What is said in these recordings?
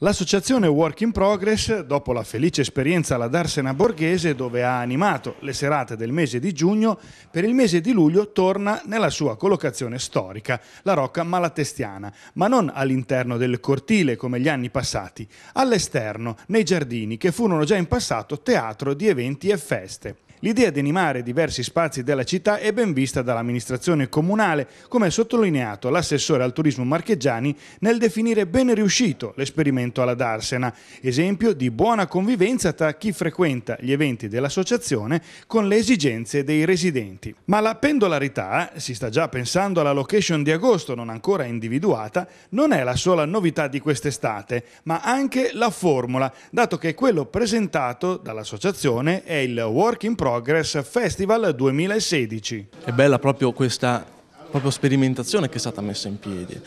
L'associazione Work in Progress, dopo la felice esperienza alla Darsena Borghese, dove ha animato le serate del mese di giugno, per il mese di luglio torna nella sua collocazione storica, la Rocca Malatestiana, ma non all'interno del cortile come gli anni passati, all'esterno, nei giardini che furono già in passato teatro di eventi e feste. L'idea di animare diversi spazi della città è ben vista dall'amministrazione comunale, come ha sottolineato l'assessore al turismo Marcheggiani nel definire ben riuscito l'esperimento alla Darsena, esempio di buona convivenza tra chi frequenta gli eventi dell'associazione con le esigenze dei residenti. Ma la pendolarità, si sta già pensando alla location di agosto non ancora individuata, non è la sola novità di quest'estate, ma anche la formula, dato che quello presentato dall'associazione è il work in progress Progress Festival 2016. È bella proprio questa proprio sperimentazione che è stata messa in piedi,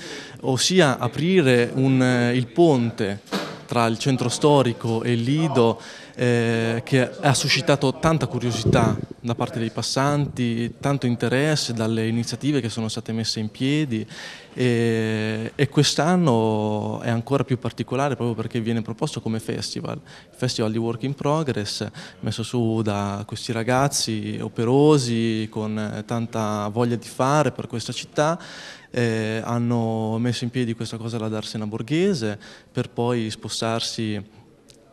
ossia aprire un, eh, il ponte tra il centro storico e il Lido eh, che ha suscitato tanta curiosità da parte dei passanti, tanto interesse dalle iniziative che sono state messe in piedi e, e quest'anno è ancora più particolare proprio perché viene proposto come festival, festival di work in progress messo su da questi ragazzi operosi con tanta voglia di fare per questa città eh, hanno messo in piedi questa cosa alla Darsena Borghese per poi spostarsi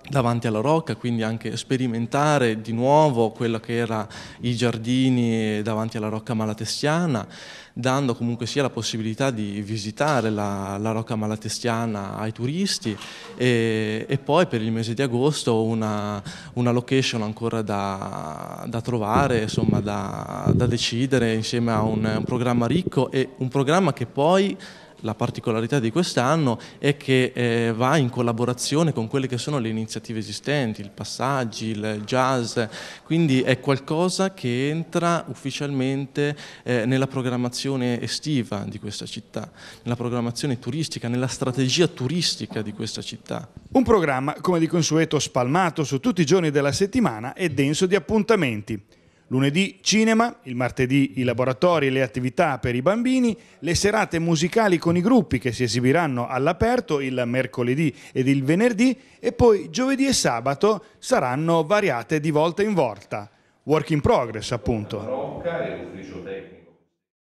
davanti alla Rocca, quindi anche sperimentare di nuovo quello che erano i giardini davanti alla Rocca Malatestiana, dando comunque sia la possibilità di visitare la, la Rocca Malatestiana ai turisti e, e, poi per il mese di agosto una, una location ancora da, da trovare, insomma da, da, decidere insieme a un, un programma ricco e un programma che poi la particolarità di quest'anno è che eh, va in collaborazione con quelle che sono le iniziative esistenti, il passaggi, il jazz, quindi è qualcosa che entra ufficialmente eh, nella programmazione estiva di questa città, nella programmazione turistica, nella strategia turistica di questa città. Un programma, come di consueto, spalmato su tutti i giorni della settimana e denso di appuntamenti. Lunedì cinema, il martedì i laboratori e le attività per i bambini, le serate musicali con i gruppi che si esibiranno all'aperto il mercoledì ed il venerdì e poi giovedì e sabato saranno variate di volta in volta. Work in progress appunto. Rocca e l'ufficio tecnico.